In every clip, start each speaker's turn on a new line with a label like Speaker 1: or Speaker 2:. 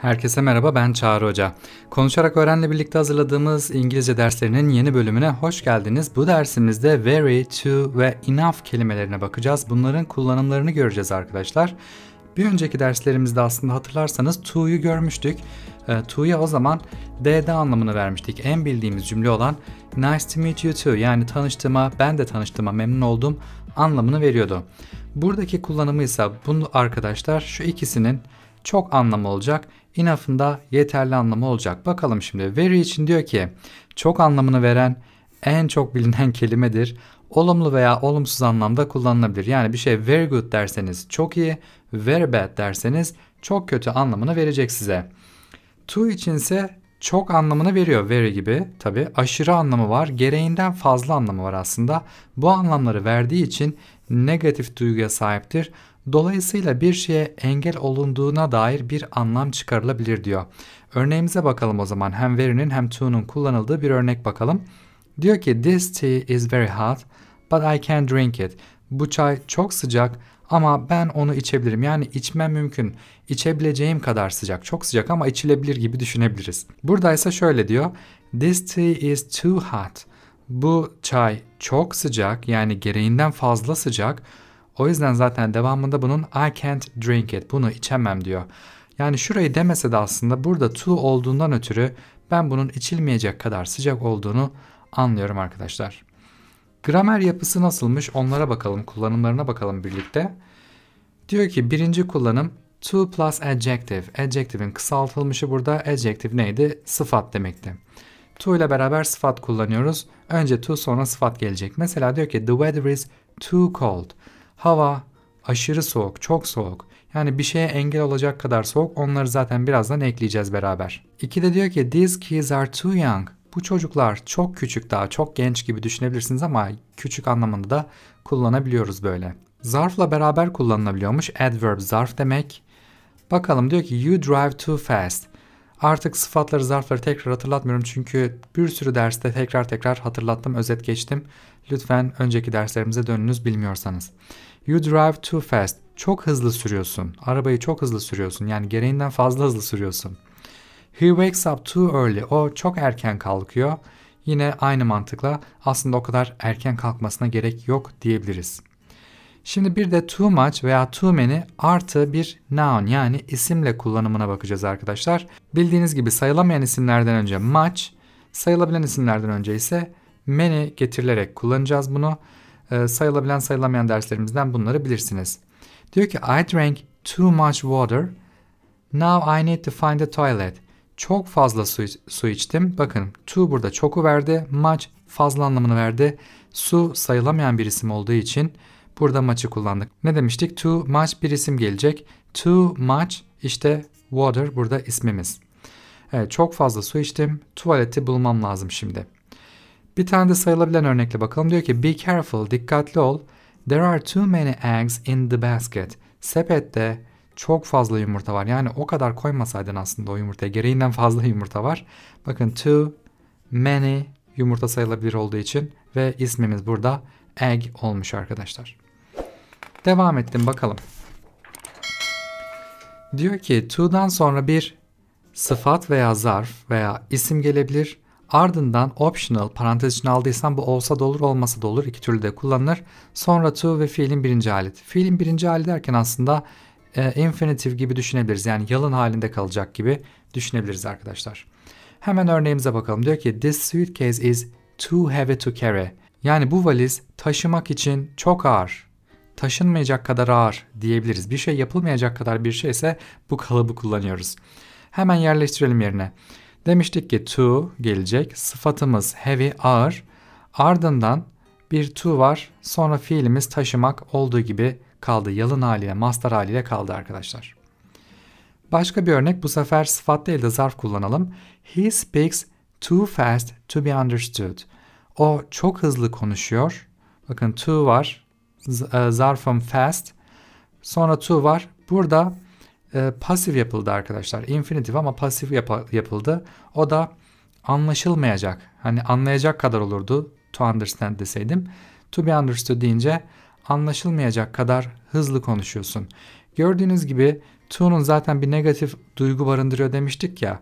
Speaker 1: Herkese merhaba ben Çağrı Hoca. Konuşarak Öğren'le birlikte hazırladığımız İngilizce derslerinin yeni bölümüne hoş geldiniz. Bu dersimizde very, to ve enough kelimelerine bakacağız. Bunların kullanımlarını göreceğiz arkadaşlar. Bir önceki derslerimizde aslında hatırlarsanız to'yu görmüştük. E, to'ya o zaman d'de anlamını vermiştik. En bildiğimiz cümle olan nice to meet you too yani tanıştığıma ben de tanıştığıma memnun oldum anlamını veriyordu. Buradaki kullanımı ise bunu arkadaşlar şu ikisinin çok anlamı olacak. Enough'ın da yeterli anlamı olacak. Bakalım şimdi very için diyor ki çok anlamını veren en çok bilinen kelimedir. Olumlu veya olumsuz anlamda kullanılabilir. Yani bir şey very good derseniz çok iyi, very bad derseniz çok kötü anlamını verecek size. To içinse çok anlamını veriyor very gibi. Tabi aşırı anlamı var. Gereğinden fazla anlamı var aslında. Bu anlamları verdiği için negatif duyguya sahiptir. Dolayısıyla bir şeye engel olunduğuna dair bir anlam çıkarılabilir diyor. Örneğimize bakalım o zaman. Hem verinin hem to'nun kullanıldığı bir örnek bakalım. Diyor ki this tea is very hot but I can drink it. Bu çay çok sıcak ama ben onu içebilirim. Yani içmem mümkün. İçebileceğim kadar sıcak. Çok sıcak ama içilebilir gibi düşünebiliriz. Buradaysa şöyle diyor. This tea is too hot. Bu çay çok sıcak yani gereğinden fazla sıcak o yüzden zaten devamında bunun I can't drink it, bunu içemem diyor. Yani şurayı demese de aslında burada too olduğundan ötürü ben bunun içilmeyecek kadar sıcak olduğunu anlıyorum arkadaşlar. Gramer yapısı nasılmış onlara bakalım, kullanımlarına bakalım birlikte. Diyor ki birinci kullanım to plus adjective. Adjective'in kısaltılmışı burada adjective neydi? Sıfat demekti. To ile beraber sıfat kullanıyoruz. Önce to sonra sıfat gelecek. Mesela diyor ki the weather is too cold. Hava aşırı soğuk, çok soğuk. Yani bir şeye engel olacak kadar soğuk onları zaten birazdan ekleyeceğiz beraber. İki de diyor ki these kids are too young. Bu çocuklar çok küçük daha çok genç gibi düşünebilirsiniz ama küçük anlamında da kullanabiliyoruz böyle. Zarfla beraber kullanılabiliyormuş. Adverb zarf demek. Bakalım diyor ki you drive too fast. Artık sıfatları zarfları tekrar hatırlatmıyorum çünkü bir sürü derste tekrar tekrar hatırlattım özet geçtim. Lütfen önceki derslerimize dönünüz bilmiyorsanız. You drive too fast. Çok hızlı sürüyorsun. Arabayı çok hızlı sürüyorsun. Yani gereğinden fazla hızlı sürüyorsun. He wakes up too early. O çok erken kalkıyor. Yine aynı mantıkla aslında o kadar erken kalkmasına gerek yok diyebiliriz. Şimdi bir de too much veya too many artı bir noun yani isimle kullanımına bakacağız arkadaşlar. Bildiğiniz gibi sayılamayan isimlerden önce much, sayılabilen isimlerden önce ise many getirilerek kullanacağız bunu. Ee, sayılabilen sayılamayan derslerimizden bunları bilirsiniz. Diyor ki I drank too much water. Now I need to find a toilet. Çok fazla su, su içtim. Bakın too burada çoku verdi. Much fazla anlamını verdi. Su sayılamayan bir isim olduğu için burada maçı kullandık. Ne demiştik? Too much bir isim gelecek. Too much işte water burada ismimiz. Evet, çok fazla su içtim. Tuvaleti bulmam lazım şimdi. Bir tane de sayılabilen örnekle bakalım. Diyor ki be careful, dikkatli ol. There are too many eggs in the basket. Sepette çok fazla yumurta var. Yani o kadar koymasaydın aslında o yumurtaya. Gereğinden fazla yumurta var. Bakın too many yumurta sayılabilir olduğu için ve ismimiz burada egg olmuş arkadaşlar. Devam ettim bakalım. Diyor ki to'dan sonra bir sıfat veya zarf veya isim gelebilir. Ardından optional parantez içine aldıysan bu olsa da olur olmasa da olur iki türlü de kullanılır. Sonra to ve fiilin birinci hali. Fiilin birinci hali derken aslında e, infinitive gibi düşünebiliriz. Yani yalın halinde kalacak gibi düşünebiliriz arkadaşlar. Hemen örneğimize bakalım. Diyor ki this suitcase is too heavy to carry. Yani bu valiz taşımak için çok ağır. Taşınmayacak kadar ağır diyebiliriz. Bir şey yapılmayacak kadar bir şeyse bu kalıbı kullanıyoruz. Hemen yerleştirelim yerine. Demiştik ki to gelecek. Sıfatımız heavy ağır. Ardından bir to var. Sonra fiilimiz taşımak olduğu gibi kaldı. Yalın haliyle, mastar haliyle kaldı arkadaşlar. Başka bir örnek bu sefer sıfat değil de zarf kullanalım. He speaks too fast to be understood. O çok hızlı konuşuyor. Bakın to var. E, zarfım fast. Sonra to var. Burada e, ee, pasif yapıldı arkadaşlar. infinitif ama pasif yap yapıldı. O da anlaşılmayacak. Hani anlayacak kadar olurdu to understand deseydim. To be understood deyince anlaşılmayacak kadar hızlı konuşuyorsun. Gördüğünüz gibi to'nun zaten bir negatif duygu barındırıyor demiştik ya.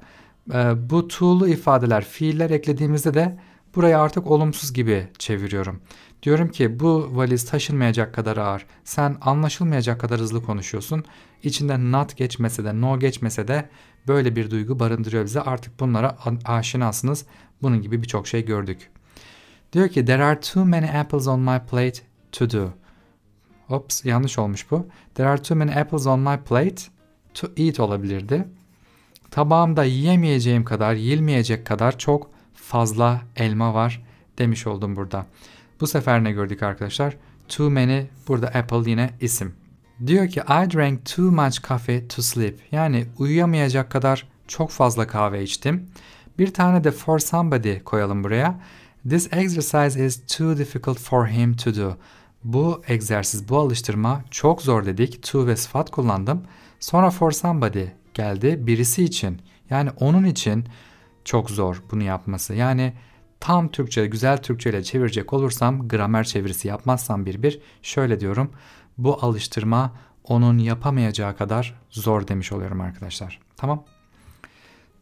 Speaker 1: E, bu to'lu ifadeler, fiiller eklediğimizde de Burayı artık olumsuz gibi çeviriyorum. Diyorum ki bu valiz taşınmayacak kadar ağır. Sen anlaşılmayacak kadar hızlı konuşuyorsun. İçinde not geçmese de no geçmese de böyle bir duygu barındırıyor bize. Artık bunlara aşinasınız. Bunun gibi birçok şey gördük. Diyor ki there are too many apples on my plate to do. Ops yanlış olmuş bu. There are too many apples on my plate to eat olabilirdi. Tabağımda yiyemeyeceğim kadar, yilmeyecek kadar çok fazla elma var demiş oldum burada. Bu sefer ne gördük arkadaşlar? Too many burada apple yine isim. Diyor ki I drank too much coffee to sleep. Yani uyuyamayacak kadar çok fazla kahve içtim. Bir tane de for somebody koyalım buraya. This exercise is too difficult for him to do. Bu egzersiz, bu alıştırma çok zor dedik. To ve sıfat kullandım. Sonra for somebody geldi birisi için. Yani onun için çok zor bunu yapması. Yani tam Türkçe, güzel Türkçe ile çevirecek olursam, gramer çevirisi yapmazsam bir bir şöyle diyorum. Bu alıştırma onun yapamayacağı kadar zor demiş oluyorum arkadaşlar. Tamam.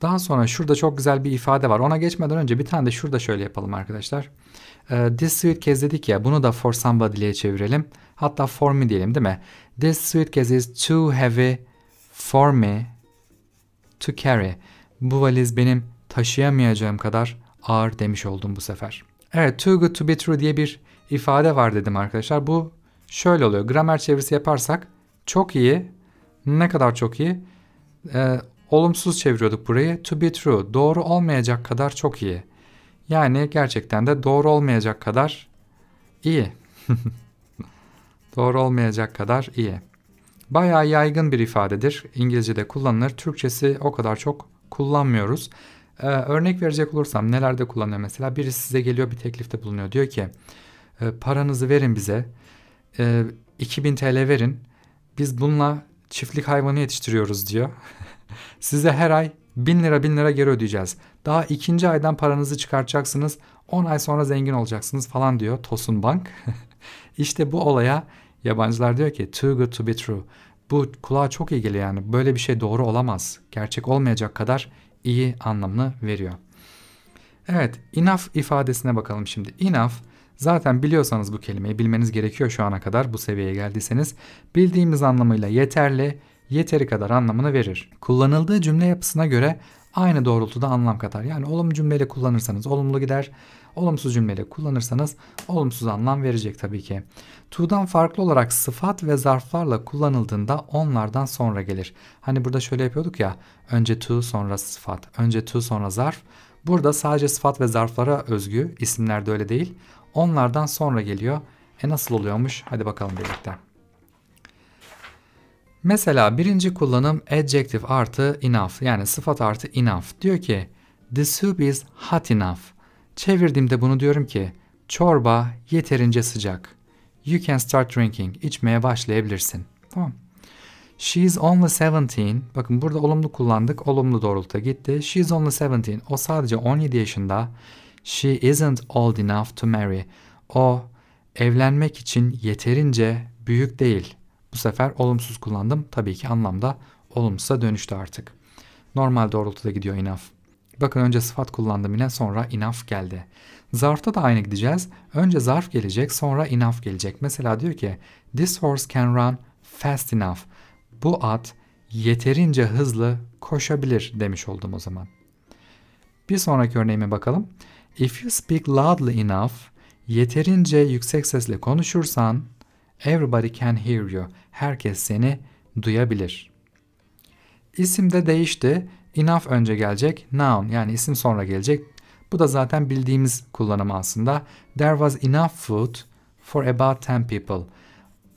Speaker 1: Daha sonra şurada çok güzel bir ifade var. Ona geçmeden önce bir tane de şurada şöyle yapalım arkadaşlar. Ee, this suitcase dedik ya bunu da for somebody'ye çevirelim. Hatta for me diyelim değil mi? This suitcase is too heavy for me to carry. Bu valiz benim taşıyamayacağım kadar ağır demiş oldum bu sefer. Evet too good to be true diye bir ifade var dedim arkadaşlar. Bu şöyle oluyor. Gramer çevirisi yaparsak çok iyi, ne kadar çok iyi. Ee, olumsuz çeviriyorduk burayı. To be true, doğru olmayacak kadar çok iyi. Yani gerçekten de doğru olmayacak kadar iyi. doğru olmayacak kadar iyi. Bayağı yaygın bir ifadedir. İngilizce'de kullanılır. Türkçesi o kadar çok kullanmıyoruz. Ee, örnek verecek olursam nelerde kullanıyor mesela? Birisi size geliyor bir teklifte bulunuyor. Diyor ki e, paranızı verin bize. E, 2000 TL verin. Biz bununla çiftlik hayvanı yetiştiriyoruz diyor. size her ay 1000 lira 1000 lira geri ödeyeceğiz. Daha ikinci aydan paranızı çıkartacaksınız. 10 ay sonra zengin olacaksınız falan diyor Tosun Bank. işte bu olaya yabancılar diyor ki too good to be true. Bu kulağa çok iyi geliyor yani. Böyle bir şey doğru olamaz. Gerçek olmayacak kadar iyi anlamını veriyor. Evet, enough ifadesine bakalım şimdi. Enough Zaten biliyorsanız bu kelimeyi bilmeniz gerekiyor şu ana kadar bu seviyeye geldiyseniz. Bildiğimiz anlamıyla yeterli, yeteri kadar anlamını verir. Kullanıldığı cümle yapısına göre aynı doğrultuda anlam katar. Yani olumlu cümleyle kullanırsanız olumlu gider, olumsuz cümleyle kullanırsanız olumsuz anlam verecek tabii ki. To'dan farklı olarak sıfat ve zarflarla kullanıldığında onlardan sonra gelir. Hani burada şöyle yapıyorduk ya, önce to sonra sıfat, önce to sonra zarf. Burada sadece sıfat ve zarflara özgü, isimlerde öyle değil. Onlardan sonra geliyor. E nasıl oluyormuş? Hadi bakalım birlikte. Mesela birinci kullanım adjective artı enough yani sıfat artı enough. Diyor ki the soup is hot enough. Çevirdiğimde bunu diyorum ki çorba yeterince sıcak. You can start drinking. İçmeye başlayabilirsin. Tamam. She is only 17. Bakın burada olumlu kullandık. Olumlu doğrultuda gitti. She is only 17. O sadece 17 yaşında. She isn't old enough to marry. O evlenmek için yeterince büyük değil. Bu sefer olumsuz kullandım. Tabii ki anlamda olumsuza dönüştü artık. Normal doğrultuda gidiyor enough. Bakın önce sıfat kullandım yine sonra enough geldi. Zarfta da aynı gideceğiz. Önce zarf gelecek sonra enough gelecek. Mesela diyor ki this horse can run fast enough. Bu at yeterince hızlı koşabilir demiş oldum o zaman. Bir sonraki örneğime bakalım. If you speak loudly enough, yeterince yüksek sesle konuşursan Everybody can hear you. Herkes seni duyabilir. İsim de değişti. Enough önce gelecek. Noun yani isim sonra gelecek. Bu da zaten bildiğimiz kullanımı aslında. There was enough food for about 10 people.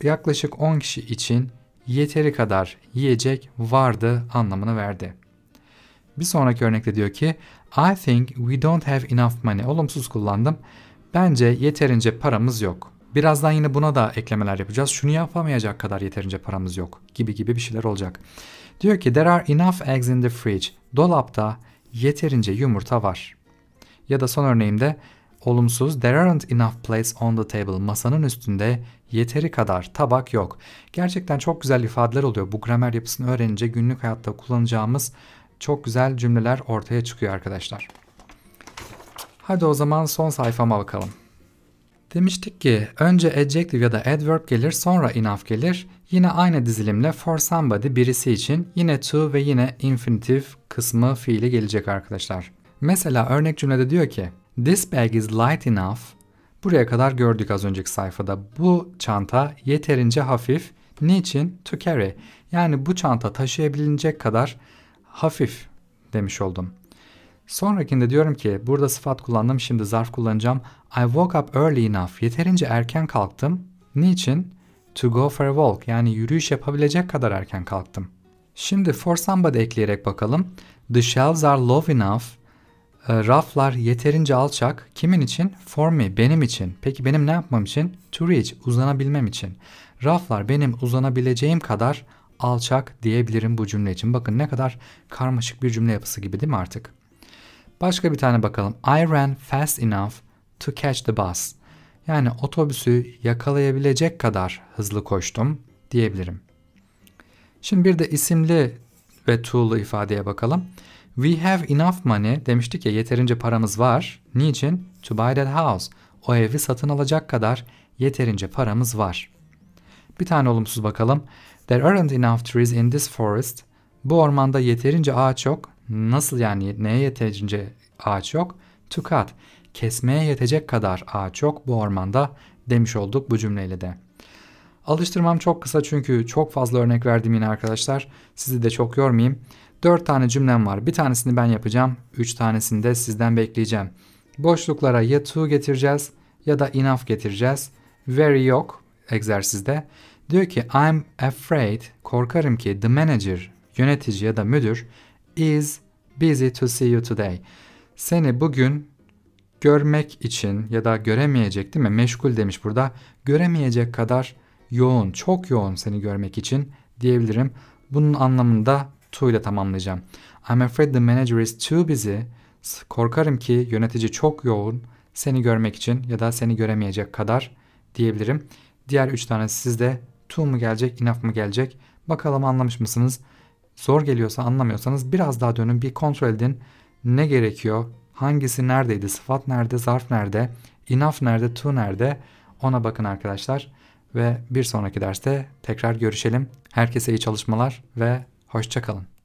Speaker 1: Yaklaşık 10 kişi için yeteri kadar yiyecek vardı anlamını verdi. Bir sonraki örnekte diyor ki I think we don't have enough money. Olumsuz kullandım. Bence yeterince paramız yok. Birazdan yine buna da eklemeler yapacağız. Şunu yapamayacak kadar yeterince paramız yok gibi gibi bir şeyler olacak. Diyor ki there are enough eggs in the fridge. Dolapta yeterince yumurta var. Ya da son örneğimde olumsuz there aren't enough plates on the table. Masanın üstünde yeteri kadar tabak yok. Gerçekten çok güzel ifadeler oluyor. Bu gramer yapısını öğrenince günlük hayatta kullanacağımız çok güzel cümleler ortaya çıkıyor arkadaşlar. Hadi o zaman son sayfama bakalım. Demiştik ki önce adjective ya da adverb gelir sonra enough gelir. Yine aynı dizilimle for somebody birisi için yine to ve yine infinitive kısmı fiili gelecek arkadaşlar. Mesela örnek cümlede diyor ki This bag is light enough. Buraya kadar gördük az önceki sayfada. Bu çanta yeterince hafif. Niçin? To carry. Yani bu çanta taşıyabilecek kadar hafif demiş oldum. Sonrakinde diyorum ki burada sıfat kullandım şimdi zarf kullanacağım. I woke up early enough. Yeterince erken kalktım. Niçin? To go for a walk yani yürüyüş yapabilecek kadar erken kalktım. Şimdi for somebody ekleyerek bakalım. The shelves are low enough. E, raflar yeterince alçak. Kimin için? For me, benim için. Peki benim ne yapmam için? To reach, uzanabilmem için. Raflar benim uzanabileceğim kadar alçak diyebilirim bu cümle için. Bakın ne kadar karmaşık bir cümle yapısı gibi değil mi artık? Başka bir tane bakalım. I ran fast enough to catch the bus. Yani otobüsü yakalayabilecek kadar hızlı koştum diyebilirim. Şimdi bir de isimli ve to'lu ifadeye bakalım. We have enough money demiştik ya yeterince paramız var. Niçin? To buy that house. O evi satın alacak kadar yeterince paramız var. Bir tane olumsuz bakalım. There aren't enough trees in this forest. Bu ormanda yeterince ağaç yok. Nasıl yani neye yeterince ağaç yok? To cut. Kesmeye yetecek kadar ağaç yok bu ormanda demiş olduk bu cümleyle de. Alıştırmam çok kısa çünkü çok fazla örnek verdim yine arkadaşlar. Sizi de çok yormayayım. 4 tane cümlem var. Bir tanesini ben yapacağım. 3 tanesini de sizden bekleyeceğim. Boşluklara ya to getireceğiz ya da enough getireceğiz. Very yok egzersizde. Diyor ki I'm afraid korkarım ki the manager yönetici ya da müdür is busy to see you today. Seni bugün görmek için ya da göremeyecek değil mi? Meşgul demiş burada. Göremeyecek kadar yoğun, çok yoğun seni görmek için diyebilirim. Bunun anlamında to ile tamamlayacağım. I'm afraid the manager is too busy. Korkarım ki yönetici çok yoğun seni görmek için ya da seni göremeyecek kadar diyebilirim. Diğer üç tanesi sizde to mu gelecek, enough mı gelecek? Bakalım anlamış mısınız? Zor geliyorsa anlamıyorsanız biraz daha dönün bir kontrol edin. Ne gerekiyor? Hangisi neredeydi? Sıfat nerede? Zarf nerede? Enough nerede? To nerede? Ona bakın arkadaşlar. Ve bir sonraki derste tekrar görüşelim. Herkese iyi çalışmalar ve hoşçakalın.